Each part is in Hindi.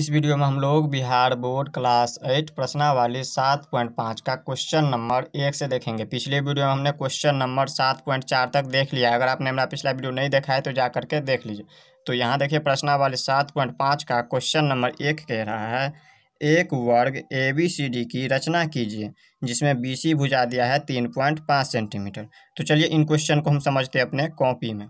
इस वीडियो में हम लोग बिहार बोर्ड क्लास एट प्रश्नावाली सात पॉइंट पाँच का क्वेश्चन नंबर एक से देखेंगे पिछले वीडियो में हमने क्वेश्चन नंबर सात पॉइंट चार तक देख लिया अगर आपने मेरा पिछला वीडियो नहीं देखा है तो जा करके देख लीजिए तो यहाँ देखिए प्रश्नावाली सात पॉइंट पाँच का क्वेश्चन नंबर एक कह रहा है एक वर्ग ए बी सी डी की रचना कीजिए जिसमें बी सी भुजा दिया है तीन पॉइंट पाँच सेंटीमीटर तो चलिए इन क्वेश्चन को हम समझते हैं अपने कॉपी में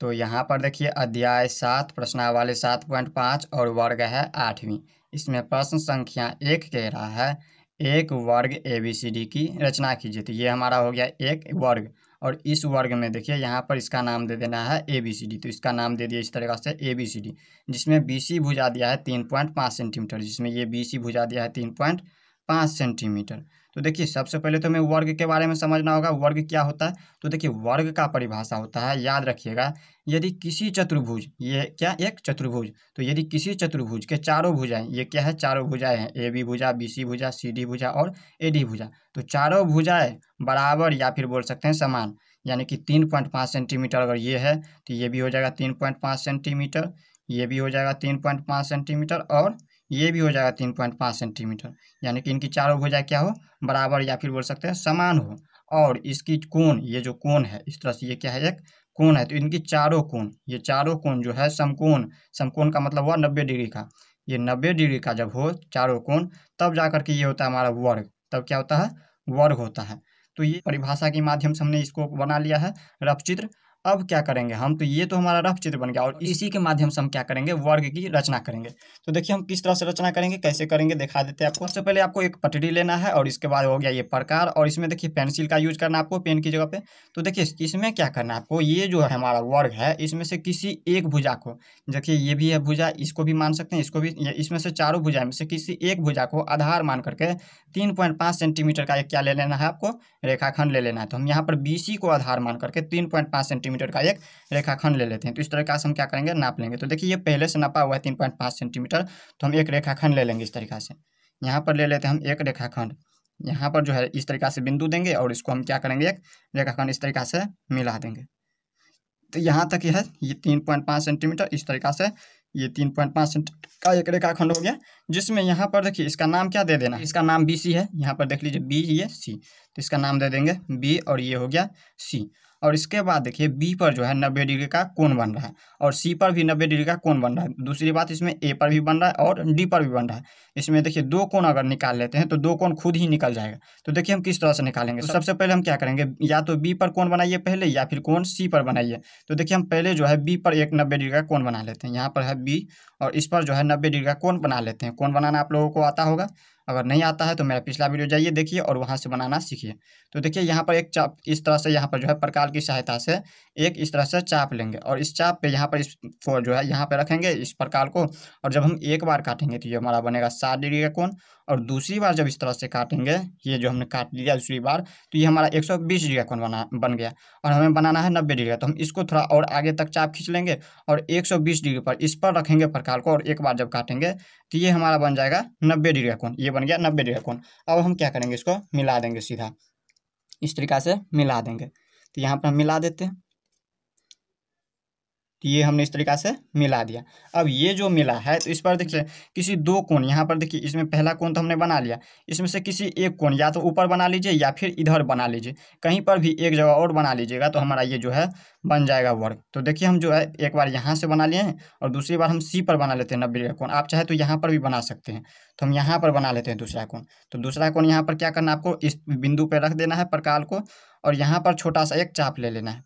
तो यहाँ पर देखिए अध्याय सात प्रश्नावली सात पॉइंट पाँच और वर्ग है आठवीं इसमें प्रश्न संख्या एक कह रहा है एक वर्ग ए बी सी डी की रचना कीजिए तो ये हमारा हो गया एक वर्ग और इस वर्ग में देखिए यहाँ पर इसका नाम दे देना है ए बी सी डी तो इसका नाम दे दिया इस तरीके से ए बी सी डी जिसमें बी सी भुजा दिया है तीन पॉइंट पाँच सेंटीमीटर जिसमें ये बी सी भुजा दिया है तीन पॉइंट पाँच सेंटीमीटर तो देखिए सबसे पहले तो हमें वर्ग के बारे में समझना होगा वर्ग क्या होता है तो देखिए वर्ग का परिभाषा होता है याद रखिएगा यदि किसी चतुर्भुज ये क्या एक चतुर्भुज तो यदि किसी चतुर्भुज के चारों भुजाएं ये क्या है चारों भुजाएं हैं ए बी भुजा बी सी भुजा सी डी भुजा और ए डी भुजा तो चारों भुजाएं बराबर या फिर बोल सकते हैं समान यानी कि तीन पॉइंट पाँच सेंटीमीटर अगर ये है तो ये भी हो जाएगा तीन पॉइंट पाँच सेंटीमीटर ये भी हो जाएगा तीन पॉइंट पाँच सेंटीमीटर और ये भी हो जाएगा तीन पॉइंट पाँच सेंटीमीटर यानी कि इनकी चारों भुजाएं क्या हो बराबर या फिर बोल सकते हैं समान हो और इसकी कोण ये जो कोण है इस तरह से ये क्या है एक कोण है तो इनकी चारों कोण ये चारों कोण जो है समकोण समकोण का मतलब हुआ नब्बे डिग्री का ये नब्बे डिग्री का जब हो चारों कोण तब जा करके ये होता है हमारा वर्ग तब क्या होता है वर्ग होता है तो ये परिभाषा के माध्यम से हमने इसको बना लिया है रफ चित्र अब क्या करेंगे हम तो ये तो हमारा रफ चित्र बन गया और इसी के माध्यम से हम क्या करेंगे वर्ग की रचना करेंगे तो देखिए हम किस तरह से रचना करेंगे कैसे करेंगे दिखा देते हैं आपको सबसे पहले आपको एक पटरी लेना है और इसके बाद हो गया ये प्रकार और इसमें देखिए पेंसिल का यूज करना आपको पेन की जगह पे तो देखिए इसमें क्या करना है आपको ये जो है हमारा वर्ग है इसमें से किसी एक भुजा को देखिए ये भी है भुजा इसको भी मान सकते हैं इसको भी इसमें से चारों भुजा में से किसी एक भुजा को आधार मान करके तीन पॉइंट पाँच सेंटीमीटर का एक क्या ले लेना है आपको रेखाखंड ले लेना है तो हम यहाँ पर बी को आधार मान करके तीन पॉइंट पाँच सेंटीमीटर सेंटीमीटर का एक रेखाखंड ले लेते हैं तो इस तरीके से हम क्या करेंगे नाप लेंगे तो देखिए ये पहले से नापा हुआ है तीन पॉइंट पाँच सेंटीमीटर तो हम एक रेखाखंड ले लेंगे इस तरीके से यहाँ पर ले लेते हैं हम एक रेखाखंड यहाँ पर जो है इस तरीका से बिंदु देंगे और इसको हम क्या करेंगे एक रेखाखंड इस तरीका से मिला देंगे तो यहाँ तक यह है ये तीन पॉइंट पाँच सेंटीमीटर इस तरीका से ये तीन पॉइंट पाँच का एक रेखाखंड हो गया जिसमें यहाँ पर देखिए इसका नाम क्या दे देना इसका नाम बी सी है यहाँ पर देख लीजिए बी ये सी तो इसका नाम दे देंगे बी और ये हो गया सी और इसके बाद देखिए बी पर जो है नब्बे डिग्री का कोण बन रहा है और सी पर भी नब्बे डिग्री का कोण बन रहा है दूसरी बात इसमें ए पर भी बन रहा है और डी पर भी बन रहा है इसमें देखिए दो कोण अगर निकाल लेते हैं तो दो कोण खुद ही निकल जाएगा तो देखिए हम किस तरह से निकालेंगे तो सबसे पहले हम क्या करेंगे या तो बी पर कौन बनाइए पहले या फिर कौन सी पर बनाइए तो देखिए हम पहले जो है बी पर एक नब्बे डिग्री का कौन बना लेते हैं यहाँ पर है बी और इस पर जो है नब्बे डिग्री का कौन बना लेते हैं कौन बनाना आप लोगों को आता होगा अगर नहीं आता है तो मेरा पिछला वीडियो जाइए देखिए और वहाँ से बनाना सीखिए तो देखिए यहाँ पर एक चाप इस तरह से यहाँ पर जो है प्रकार की सहायता से एक इस तरह से चाप लेंगे और इस चाप पे यहाँ पर इसको जो है यहाँ पर रखेंगे इस प्रकार को और जब हम एक बार काटेंगे तो ये हमारा बनेगा सात डिग्री का कोण और दूसरी बार जब इस तरह से काटेंगे ये जो हमने काट लिया दूसरी बार तो ये हमारा एक डिग्री का कोण बना बन गया और हमें बनाना है नब्बे डिग्री का तो हम इसको थोड़ा और आगे तक चाप खींच लेंगे और एक डिग्री पर इस पर रखेंगे प्रकार को और एक बार जब काटेंगे तो ये हमारा बन जाएगा नब्बे डिग्री का कोण ये बन गया नब्बे डिग्री का कोण अब हम क्या करेंगे इसको मिला देंगे सीधा इस तरीका से मिला देंगे तो यहाँ पर हम मिला देते हैं तो ये हमने इस तरीका से मिला दिया अब ये जो मिला है तो इस पर देखिए किसी दो कोण यहाँ पर देखिए इसमें पहला कोण तो हमने बना लिया इसमें से किसी एक कोण या तो ऊपर बना लीजिए या फिर इधर बना लीजिए कहीं पर भी एक जगह और बना लीजिएगा तो हमारा ये जो है बन जाएगा वर्ग तो देखिए हम जो है एक बार यहाँ से बना लिए हैं और दूसरी बार हम सी पर बना लेते हैं नब्बे का कोण आप चाहे तो यहाँ पर भी बना सकते हैं तो हम यहाँ पर बना लेते हैं दूसरा कोण तो दूसरा कोण यहाँ पर क्या करना आपको इस बिंदु पर रख देना है प्रकाल को और यहाँ पर छोटा सा एक चाप ले लेना है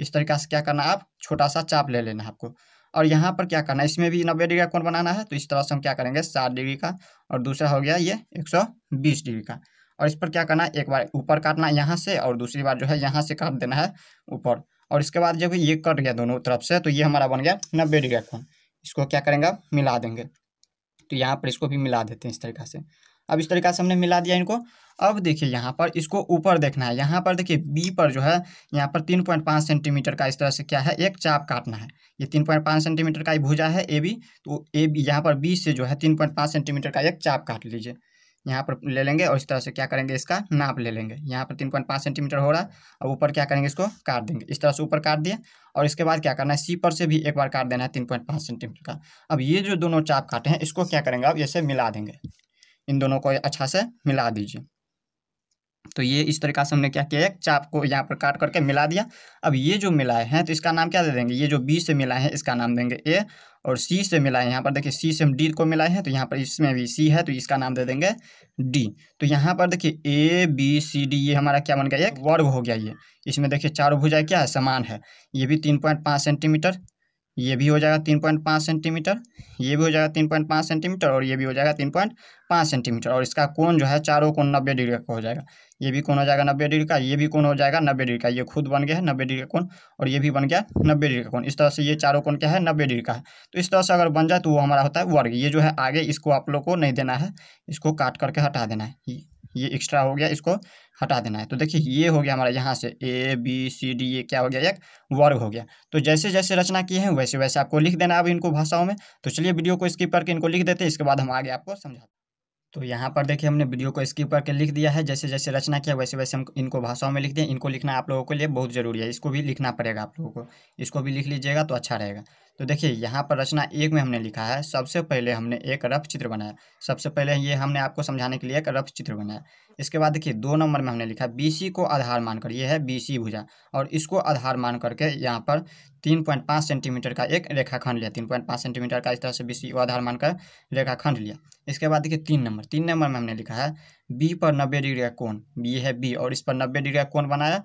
इस तरीका से क्या करना आप छोटा सा चाप ले लेना आपको और यहाँ पर क्या करना है इसमें भी नब्बे डिग्री का कोण बनाना है तो इस तरह से हम क्या करेंगे सात डिग्री का और दूसरा हो गया ये एक सौ बीस डिग्री का और इस पर क्या करना है एक बार ऊपर काटना है यहाँ से और दूसरी बार जो है यहाँ से काट देना है ऊपर और इसके बाद जब ये कट गया दोनों तरफ से तो ये हमारा बन गया नब्बे डिग्री का कोण इसको क्या करेंगे मिला देंगे तो यहाँ पर इसको भी मिला देते हैं इस तरीका से अब इस तरीके से हमने मिला दिया इनको अब देखिए यहाँ पर इसको ऊपर देखना है यहाँ पर देखिए बी पर जो है यहाँ पर तीन पॉइंट पाँच सेंटीमीटर का इस तरह से क्या है एक चाप काटना है ये तीन पॉइंट पाँच सेंटीमीटर का ही भुजा है ए बी तो ए बी यहाँ पर बी से जो है तीन पॉइंट पाँच सेंटीमीटर का एक चाप काट लीजिए यहाँ पर ले लेंगे और इस तरह से क्या करेंगे इसका नाप ले लेंगे यहाँ पर तीन पॉइंट पाँच सेंटीमीटर हो रहा है और ऊपर क्या करेंगे इसको काट देंगे इस तरह से ऊपर काट दिए और इसके बाद क्या करना है सी पर से भी एक बार काट देना है तीन पॉइंट पाँच सेंटीमीटर का अब ये जो दोनों चाप काटे हैं इसको क्या करेंगे अब ऐसे मिला देंगे इन दोनों को अच्छा से मिला दीजिए तो ये इस तरीका से हमने क्या किया एक चाप को यहाँ पर काट करके मिला दिया अब ये जो मिलाए हैं तो इसका नाम क्या दे देंगे ये जो बी से मिलाए हैं इसका नाम देंगे ए और सी से मिलाए यहाँ पर देखिए सी से हम डी को मिलाए हैं तो यहाँ पर इसमें भी सी है तो इसका नाम दे देंगे डी तो यहाँ पर देखिए ए बी सी डी ये हमारा क्या बन गया एक वर्ग हो गया ये इसमें देखिए चारों भुजाएं क्या है समान है ये भी तीन पॉइंट पाँच सेंटीमीटर ये भी हो जाएगा तीन पॉइंट पाँच सेंटीमीटर ये भी हो जाएगा तीन पॉइंट पाँच सेंटीमीटर और ये भी हो जाएगा तीन पॉइंट पाँच सेंटीमीटर और इसका कोण जो है चारों कोण नब्बे डिग्री का हो जाएगा ये भी कौन हो जाएगा नब्बे डिग्री का ये भी कौन हो जाएगा नब्बे डिग्री का ये खुद बन गया है नब्बे डिग्री का कौन और ये भी बन गया नब्बे डिग्री का कौन इस तरह से ये चारों कोण क्या है नब्बे डिग्री का है तो इस तरह से अगर बन जाए तो वो हमारा होता है वर्ग ये जो है आगे इसको आप लोग को नहीं देना है इसको काट करके हटा देना है ये एक्स्ट्रा हो गया इसको हटा देना है तो देखिए ये हो गया हमारा यहाँ से ए बी सी डी ये क्या हो गया एक वर्ग हो गया तो जैसे जैसे रचना किए हैं वैसे वैसे आपको लिख देना अब इनको भाषाओं में तो चलिए वीडियो को स्किप करके इनको लिख देते हैं इसके बाद हम आगे आपको समझाते तो यहाँ पर देखिए हमने वीडियो को स्किप करके लिख दिया है जैसे जैसे रचना किया वैसे वैसे हम इनको भाषाओं में लिख दें इनको लिखना आप लोगों के लिए बहुत ज़रूरी है इसको भी लिखना पड़ेगा आप लोगों को इसको भी लिख लीजिएगा तो अच्छा रहेगा तो देखिए यहाँ पर रचना एक में हमने लिखा है सबसे पहले हमने एक रफ चित्र बनाया सबसे पहले ये हमने आपको समझाने के लिए एक रफ चित्र बनाया इसके बाद देखिए दो नंबर में हमने लिखा बी को आधार मानकर ये है बी भुजा और इसको आधार मान करके यहाँ पर तीन पॉइंट पाँच सेंटीमीटर का एक रेखाखंड लिया तीन पॉइंट पाँच सेंटीमीटर का इस तरह से बी सी आधार मानकर रेखाखंड लिया इसके बाद देखिए तीन नंबर तीन नंबर में हमने लिखा है बी पर नब्बे डिग्री का कोण ये है बी और इस पर नब्बे डिग्री का कोण बनाया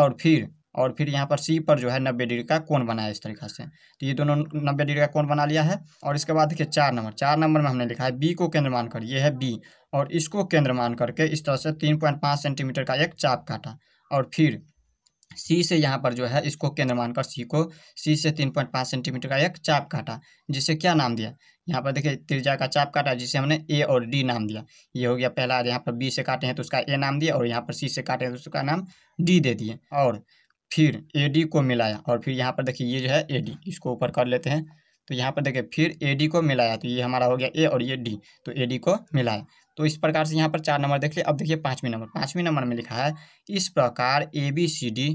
और फिर और फिर यहाँ पर सी पर जो है नब्बे डिग्री का कोण बनाया इस तरीके से तो ये दोनों नब्बे डिग्री का कोण बना लिया है और इसके बाद देखिए चार नंबर चार नंबर में हमने लिखा है बी को केंद्र मानकर ये है बी और इसको केंद्र मान करके इस तरह से तीन पॉइंट पाँच सेंटीमीटर का एक चाप काटा और फिर सी से यहाँ पर जो है इसको केंद्र मानकर सी को सी से तीन पॉइंट पाँच सेंटीमीटर का एक चाप काटा जिसे क्या नाम दिया यहाँ पर देखिए त्रिज्या का चाप काटा जिसे हमने ए और डी नाम दिया ये हो गया पहला यहाँ पर बी से काटे हैं तो उसका ए नाम दिया और यहाँ पर सी से काटे हैं तो उसका नाम डी दे दिए और फिर ए डी को मिलाया और फिर यहाँ पर देखिए ये जो है ए डी इसको ऊपर कर लेते हैं तो यहाँ पर देखिए फिर ए डी को मिलाया तो ये हमारा हो गया ए और ये डी तो ए डी को मिलाया तो इस प्रकार से यहाँ पर चार नंबर देख लिया अब देखिए पाँचवीं नंबर पाँचवीं नंबर में लिखा है इस प्रकार ए बी सी डी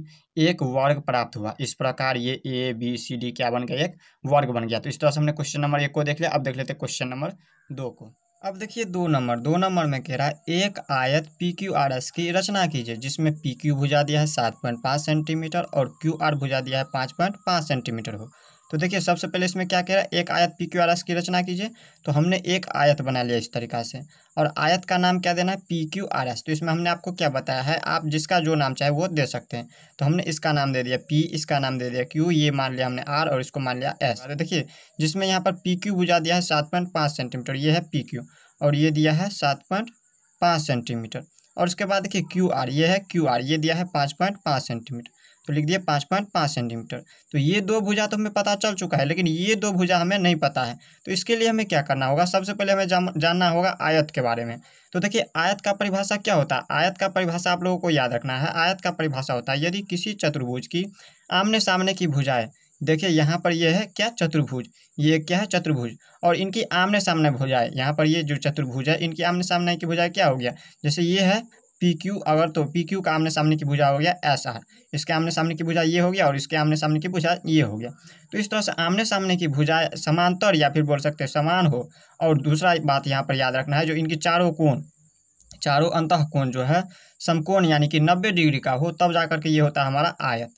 एक वर्ग प्राप्त हुआ इस प्रकार ये ए बी सी डी क्या बन गया एक वर्ग बन गया तो इस तरह से हमने क्वेश्चन नंबर एक को देख लिया अब देख लेते क्वेश्चन नंबर दो को अब देखिए दो नंबर दो नंबर में कह रहा है एक आयत पी क्यू आर एस की रचना कीजिए जिसमें पी क्यू भुजा दिया है सात पॉइंट पाँच सेंटीमीटर और क्यू आर भुजा दिया है पाँच पॉइंट पाँच सेंटीमीटर हो तो देखिए सबसे पहले इसमें क्या कह रहा है एक आयत पी क्यू आर एस की रचना कीजिए तो हमने एक आयत बना लिया इस तरीका से और आयत का नाम क्या देना है पी क्यू आर एस तो इसमें हमने आपको क्या बताया है आप जिसका जो नाम चाहे वो दे सकते हैं तो हमने इसका नाम दे दिया पी इसका नाम दे दिया क्यू ये मान लिया हमने आर और इसको मान लिया एस अरे देखिए जिसमें यहाँ पर पी क्यू बुझा दिया है सात पॉइंट पाँच सेंटीमीटर ये है पी क्यू और ये दिया है सात पॉइंट पाँच सेंटीमीटर और उसके बाद देखिए क्यू आर ये है क्यू आर ये दिया है पाँच पॉइंट पाँच सेंटीमीटर तो लिख दिया पाँच पॉइंट पाँच सेंटीमीटर तो ये दो भुजा तो हमें पता चल चुका है लेकिन ये दो भुजा हमें नहीं पता है तो इसके लिए हमें क्या करना होगा सबसे पहले हमें जानना होगा आयत के बारे में तो देखिए आयत का परिभाषा क्या होता है आयत का परिभाषा आप लोगों को याद रखना है आयत का परिभाषा होता है यदि किसी चतुर्भुज की आमने सामने की भुजाएँ देखिए यहाँ पर यह है क्या चतुर्भुज ये क्या है चतुर्भुज और इनकी आमने सामने भुजाएं यहाँ पर ये जो चतुर्भुज है इनकी आमने सामने की भुजाएं क्या हो गया जैसे ये है पी क्यू अगर तो पी क्यू का आमने सामने की भुजा हो गया ऐसा है इसके आमने सामने की भुजा ये हो गया और इसके आमने सामने की भुजा ये हो गया तो इस तरह से आमने सामने की भुजा समांतर या फिर बोल सकते हैं समान हो और दूसरा बात यहाँ पर याद रखना है जो इनकी चारों कोण चारों अंत कोण जो है समकोण यानी कि नब्बे डिग्री का हो तब जा करके ये होता है हमारा आयत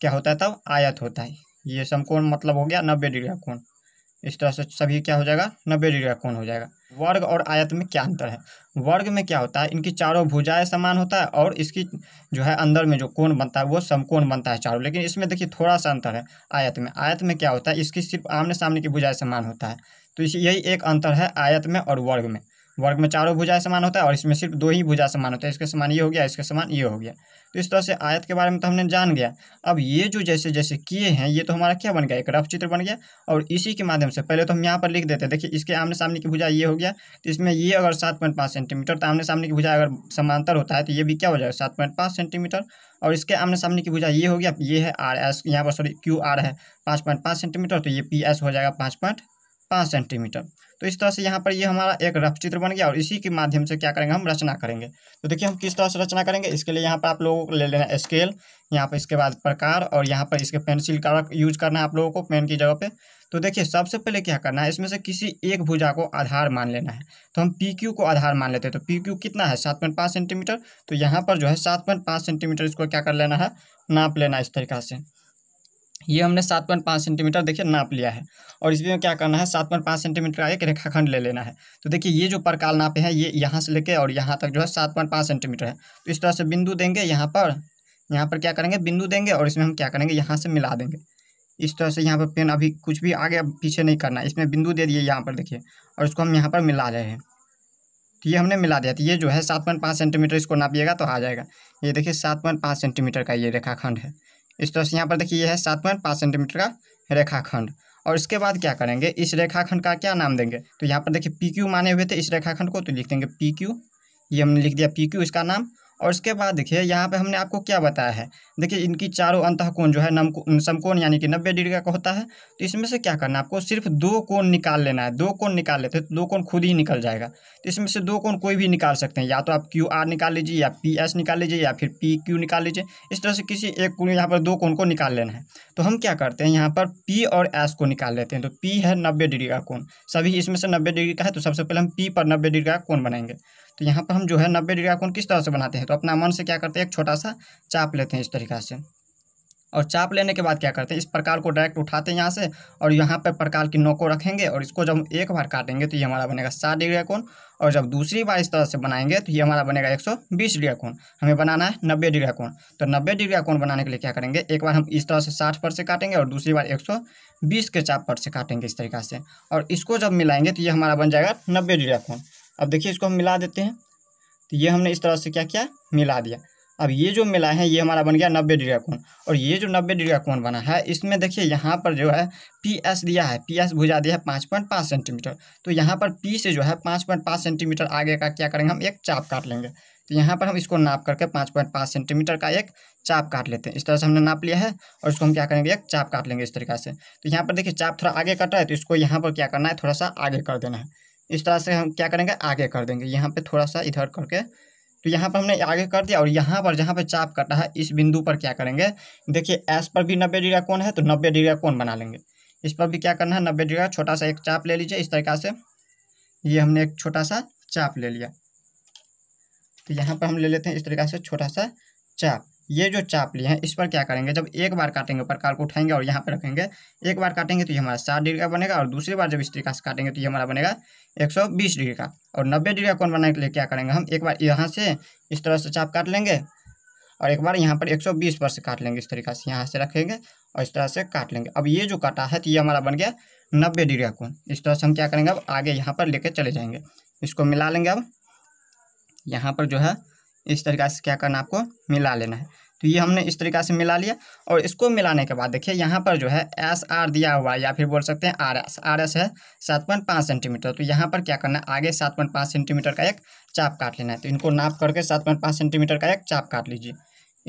क्या होता है तब आयत होता है ये समकोण मतलब हो गया नब्बे डिग्री का कोण इस तरह से सभी क्या हो जाएगा नब्बे डिग्री का कोण हो जाएगा वर्ग और आयत में क्या अंतर है वर्ग में क्या होता है इनकी चारों भुजाएं समान होता है और इसकी जो है अंदर में जो कोण बनता है वो समकोण बनता है चारों लेकिन इसमें देखिए थोड़ा सा अंतर है आयत में आयत में क्या होता है इसकी सिर्फ आमने सामने की भुजाएं समान होता है तो यही एक अंतर है आयत में और वर्ग में वर्ग में चारों भुजाएं समान होता है और इसमें सिर्फ दो ही भुजा समान होता है इसके समान ये हो गया इसके समान ये हो गया तो इस तरह से आयत के बारे में तो हमने जान गया अब ये जो जैसे जैसे किए हैं ये तो हमारा क्या बन गया एक रफ चित्र बन गया और इसी के माध्यम से पहले तो हम यहाँ पर लिख देते हैं देखिए इसके आमने सामने की भुजा ये हो गया तो इसमें ये अगर सात पॉइंट पाँच सेंटीमीटर तो आमने सामने की भुजा अगर समांतर होता है तो ये भी क्या हो जाएगा सात पॉइंट पाँच सेंटीमीटर और इसके आमने सामने की भुजा ये हो गया ये है आर एस यहाँ पर सॉरी क्यू आर है पाँच पॉइंट पाँच सेंटीमीटर तो ये पी एस हो जाएगा पाँच पॉइंट पाँच सेंटीमीटर तो इस तरह से यहाँ पर ये यह हमारा एक रफ चित्र बन गया और इसी के माध्यम से क्या करेंगे हम रचना करेंगे तो देखिए हम किस तरह से रचना करेंगे इसके लिए यहाँ पर आप लोगों को ले लेना है स्केल यहाँ पर इसके बाद प्रकार और यहाँ पर इसके पेंसिल का यूज करना है आप लोगों को पेन की जगह पे तो देखिए सबसे पहले क्या करना है इसमें से किसी एक भुजा को आधार मान लेना है तो हम पी क्यू को आधार मान लेते हैं तो पी क्यू कितना है सात पॉइंट पाँच सेंटीमीटर तो यहाँ पर जो है सात पॉइंट पाँच सेंटीमीटर इसको क्या कर लेना है नाप लेना इस तरीका से ये हमने सात पॉइंट पाँच सेंटीमीटर देखिए नाप लिया है और इसमें क्या करना है सात पॉइंट पाँच सेंटीमीटर का एक रेखाखंड ले लेना है तो देखिए ये जो परकाल नापे हैं ये यहाँ से लेके और यहाँ तक जो है सात पॉइंट पाँच सेंटीमीटर है तो इस तरह से बिंदु देंगे यहाँ पर यहाँ पर क्या करेंगे बिंदु देंगे और इसमें हम क्या करेंगे यहाँ से मिला देंगे इस तरह से यहाँ पर पेन अभी कुछ भी आगे पीछे नहीं करना इसमें बिंदु दे दिए यहाँ पर देखिए और इसको हम यहाँ पर मिला रहे हैं तो ये हमने मिला दिया तो ये जो है सात पॉइंट पाँच सेंटीमीटर इसको नापिएगा तो आ जाएगा ये देखिए सात पॉइंट पाँच सेंटीमीटर का ये रेखाखंड है इस तरह से यहाँ पर देखिए यह है सात पॉइंट पाँच सेंटीमीटर का रेखाखंड और इसके बाद क्या करेंगे इस रेखाखंड का क्या नाम देंगे तो यहाँ पर देखिए पी क्यू माने हुए थे इस रेखाखंड को तो लिख देंगे पी क्यू ये हमने लिख दिया पी क्यू इसका नाम और उसके बाद देखिए यहाँ पे हमने आपको क्या बताया है देखिए इनकी चारों अंत कोण जो है नम समकोण यानी कि नब्बे डिग्री का होता है तो इसमें से क्या करना है आपको सिर्फ दो कोण निकाल लेना है दो कोण निकाल लेते हैं तो दो कोण खुद ही निकल जाएगा तो इसमें से दो कोण कोई भी निकाल सकते हैं या तो आप क्यू आर निकाल लीजिए या पी एस निकाल लीजिए या फिर पी क्यू निकाल लीजिए इस तरह से किसी एक कोण यहाँ पर दो कोण को निकाल लेना है तो हम क्या करते हैं यहाँ पर पी और एस को निकाल लेते हैं तो पी है नब्बे डिग्री का कोण सभी इसमें से नब्बे डिग्री का है तो सबसे पहले हम पी पर नब्बे डिग्री का कोण बनाएंगे तो यहाँ पर हम जो है नब्बे डिग्री कोण किस तरह से बनाते हैं तो अपना मन से क्या करते हैं एक छोटा सा चाप लेते हैं इस तरीका से और चाप लेने के बाद क्या करते हैं इस प्रकार को डायरेक्ट उठाते हैं यहाँ से और यहाँ पर प्रकार की नोको को रखेंगे और इसको जब हम एक बार काटेंगे तो ये हमारा बनेगा सात डिग्री कोण और जब दूसरी बार इस तरह से बनाएंगे तो ये हमारा बनेगा एक सौ बीस डिग्री कोण हमें बनाना है नब्बे डिग्री कोण तो नब्बे डिग्री कोण बनाने के लिए क्या करेंगे एक बार हम इस तरह से साठ पर से काटेंगे और दूसरी बार एक सौ बीस के चाप पर से काटेंगे इस तरीका से और इसको जब मिलाएंगे तो ये हमारा बन जाएगा नब्बे डिग्री कोण अब देखिए इसको हम मिला देते हैं तो ये हमने इस तरह से क्या किया मिला दिया अब ये जो मिला है ये हमारा बन गया नब्बे डिग्री कोण और ये जो नब्बे डिग्री कोण बना है इसमें देखिए यहाँ पर जो है पी एस दिया है पी एस भुजा दिया है पाँच पॉइंट पाँच सेंटीमीटर तो यहाँ पर पी से जो है पाँच पॉइंट पाँच सेंटीमीटर आगे का क्या करेंगे हम एक चाप काट लेंगे तो यहाँ पर हम इसको नाप करके पाँच पॉइंट पाँच सेंटीमीटर का एक चाप काट लेते हैं इस तरह से हमने नाप लिया है और इसको हम क्या करेंगे एक चाप काट लेंगे इस तरीका से तो यहाँ पर देखिए चाप थोड़ा आगे कटा है तो इसको यहाँ पर क्या करना है थोड़ा सा आगे कर देना है इस तरह से हम क्या करेंगे आगे कर देंगे यहाँ पे थोड़ा सा इधर करके तो यहाँ पर हमने आगे कर दिया और यहाँ पर जहाँ पे चाप कटा है इस बिंदु पर क्या करेंगे देखिए एस पर भी नब्बे डिग्री कौन है तो नब्बे डिग्री कौन बना लेंगे इस पर भी क्या करना है नब्बे डिग्री छोटा सा एक चाप ले लीजिए इस तरीका से ये हमने एक छोटा सा चाप ले लिया तो यहाँ पर हम ले लेते हैं इस तरीका से छोटा सा चाप ये जो चापली है इस पर क्या करेंगे जब एक बार काटेंगे प्रकार को उठाएंगे और यहाँ पर रखेंगे एक बार काटेंगे तो ये हमारा साठ डिग्री का बनेगा और दूसरी बार जब इस तरीका से काटेंगे तो ये हमारा बनेगा एक सौ बीस डिग्री का और नब्बे डिग्री का कौन बनाने के लिए क्या करेंगे हम एक बार यहाँ से इस तरह से चाप काट लेंगे और एक बार यहाँ पर एक सौ बीस पर से काट लेंगे इस तरीके से यहाँ से रखेंगे और इस तरह से काट लेंगे अब ये जो काटा है तो ये हमारा बन गया नब्बे डिग्री का कोण इस तरह से हम क्या करेंगे अब आगे यहाँ पर लेके चले जाएंगे इसको मिला लेंगे अब यहाँ पर जो है इस तरीका से क्या करना आपको मिला लेना है तो ये हमने इस तरीका से मिला लिया और इसको मिलाने के बाद देखिए यहाँ पर जो है एस आर दिया हुआ है या फिर बोल सकते हैं आर एस आर एस है सात पॉइंट पाँच सेंटीमीटर तो यहाँ पर क्या करना है आगे सात पॉइंट पाँच सेंटीमीटर का एक चाप काट लेना है तो इनको नाप करके सात पॉइंट पाँच सेंटीमीटर का एक चाप काट लीजिए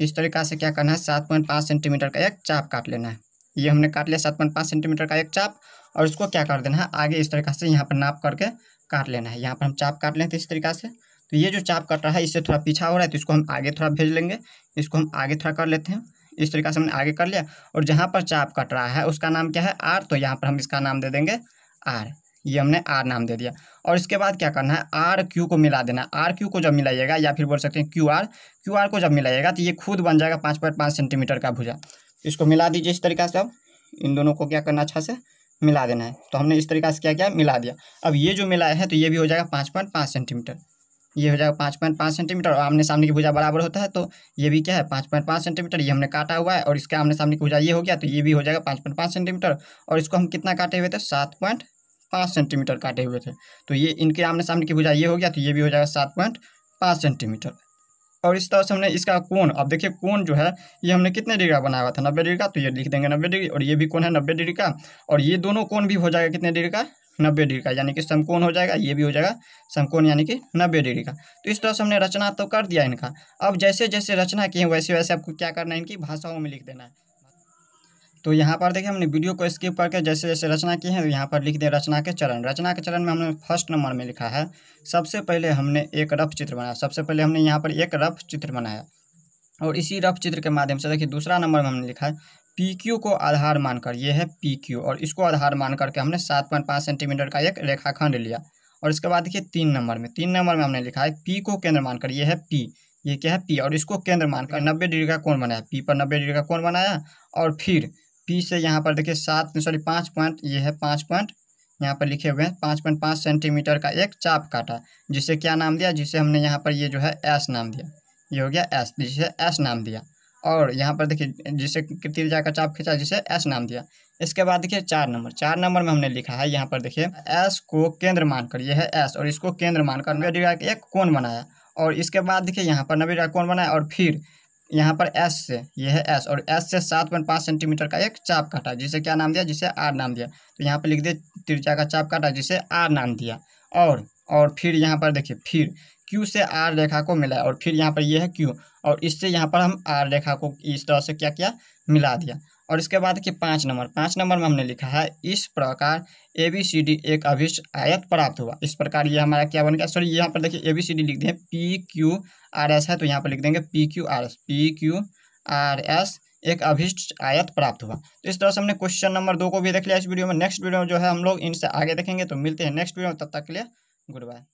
इस तरीका से क्या करना है सात पॉइंट पाँच सेंटीमीटर का एक चाप काट लेना है ये हमने काट लिया सात पॉइंट पाँच सेंटीमीटर का एक चाप और इसको क्या कर देना है आगे इस तरीका से यहाँ पर नाप करके काट लेना है यहाँ पर हम चाप काट लें तो इस तरीका से तो ये जो चाप कट रहा है इससे थोड़ा पीछा हो रहा है तो इसको हम आगे थोड़ा भेज लेंगे इसको हम आगे थोड़ा कर लेते हैं इस तरीके से हमने आगे कर लिया और जहाँ पर चाप कट रहा है उसका नाम क्या है आर तो यहाँ पर हम इसका नाम दे देंगे आर ये हमने आर नाम दे दिया और इसके बाद क्या करना है आर क्यू को मिला देना आर क्यू को जब मिलाइएगा या फिर बोल सकते हैं क्यू आर क्यू आर को जब मिलाइएगा तो ये खुद बन जाएगा पाँच पॉइंट पाँच सेंटीमीटर का भुजा इसको मिला दीजिए इस तरीका से अब इन दोनों को क्या करना अच्छा से मिला देना है तो हमने इस तरीका से क्या किया मिला दिया अब ये जो मिलाया है तो ये भी हो जाएगा पाँच पॉइंट पाँच सेंटीमीटर ये हो जाएगा पाँच पॉइंट पाँच सेंटीमीटर और आमने सामने की भुजा बराबर होता है तो ये भी क्या है पाँच पॉइंट पाँच सेंटीमीटर ये हमने काटा हुआ है और इसके आमने सामने की भुजा ये हो गया तो ये भी हो जाएगा पाँच पॉइंट पाँच सेंटीमीटर और इसको हम कितना काटे हुए थे सात पॉइंट पाँच सेंटीमीटर काटे हुए थे तो ये इनके आमने सामने की भुजा ये हो गया तो ये भी हो जाएगा सात पॉइंट पाँच सेंटीमीटर और इस तरह से हमने इसका कोण अब देखिए कोण जो है ये हमने कितने डिग्री का बनाया हुआ था नब्बे डिग्री का तो ये लिख देंगे नब्बे डिग्री और ये भी कोण है नब्बे डिग्री का और ये दोनों कोण भी हो जाएगा कितने डिग्री का नब्बे डिग्री का यानी कि समकोण हो जाएगा ये भी हो जाएगा समकोण यानी कि नब्बे डिग्री का तो इस तरह से हमने रचना तो कर दिया इनका अब जैसे जैसे रचना की है वैसे वैसे आपको क्या करना है इनकी भाषाओं में लिख देना है तो यहाँ पर देखिए हमने वीडियो को स्किप करके जैसे जैसे रचना की है यहाँ पर लिख दें रचना के चरण रचना के चरण में हमने फर्स्ट नंबर में लिखा है सबसे पहले हमने एक रफ चित्र बनाया सबसे पहले हमने यहाँ पर एक रफ चित्र बनाया और इसी रफ चित्र के माध्यम से देखिए दूसरा नंबर में हमने लिखा है पी क्यू को आधार मानकर ये है पी क्यू और इसको आधार मान करके हमने सात पॉइंट पाँच सेंटीमीटर का एक रेखाखंड लिया और इसके बाद देखिए तीन नंबर में तीन नंबर में हमने लिखा है पी को केंद्र मानकर ये है पी ये क्या है पी और इसको केंद्र मानकर नब्बे डिग्री का कोण बनाया पी पर नब्बे डिग्री का कोण बनाया और फिर पी से यहाँ पर देखिए सात सॉरी पाँच पॉइंट ये है पाँच पॉइंट यहाँ पर लिखे हुए हैं पाँच पॉइंट पाँच सेंटीमीटर का एक चाप काटा जिसे क्या नाम दिया जिसे हमने यहाँ पर ये जो है एस नाम दिया ये हो गया एस जिसे एस नाम दिया और यहाँ पर देखिए जिसे त्रिजा का चाप खींचा जिसे एस नाम दिया इसके बाद देखिए चार नंबर चार नंबर में हमने लिखा है यहाँ पर देखिए एस को केंद्र मानकर यह है एस और इसको केंद्र मानकर नब्बे डिग्री का एक कोण बनाया और इसके बाद देखिए यहाँ पर नब्बे डिग्री कोण बनाया और फिर यहाँ पर एस से यह है एस और एस से सात पॉइंट पाँच सेंटीमीटर का एक चाप काटा जिसे क्या नाम दिया जिसे आर नाम दिया तो यहाँ पर लिख दिया त्रिजा का चाप काटा जिसे आर नाम दिया और और फिर यहाँ पर देखिए फिर क्यू से आर रेखा को मिलाया और फिर यहाँ पर ये है क्यू और इससे यहाँ पर हम आर रेखा को इस तरह से क्या किया मिला दिया और इसके बाद कि पाँच नंबर पाँच नंबर में हमने लिखा है इस प्रकार ए बी सी डी एक अभिष्ट आयत प्राप्त हुआ इस प्रकार ये हमारा क्या बन गया सॉरी यहाँ पर देखिए ए बी सी डी लिख दें पी क्यू आर एस है तो यहाँ पर लिख देंगे P Q R S P Q R S एक अभिष्ट आयत प्राप्त हुआ तो इस तरह से हमने क्वेश्चन नंबर दो को भी देख लिया इस वीडियो में नेक्स्ट वीडियो में जो है हम लोग इनसे आगे देखेंगे तो मिलते हैं नेक्स्ट वीडियो में तब तक के लिए गुड बाय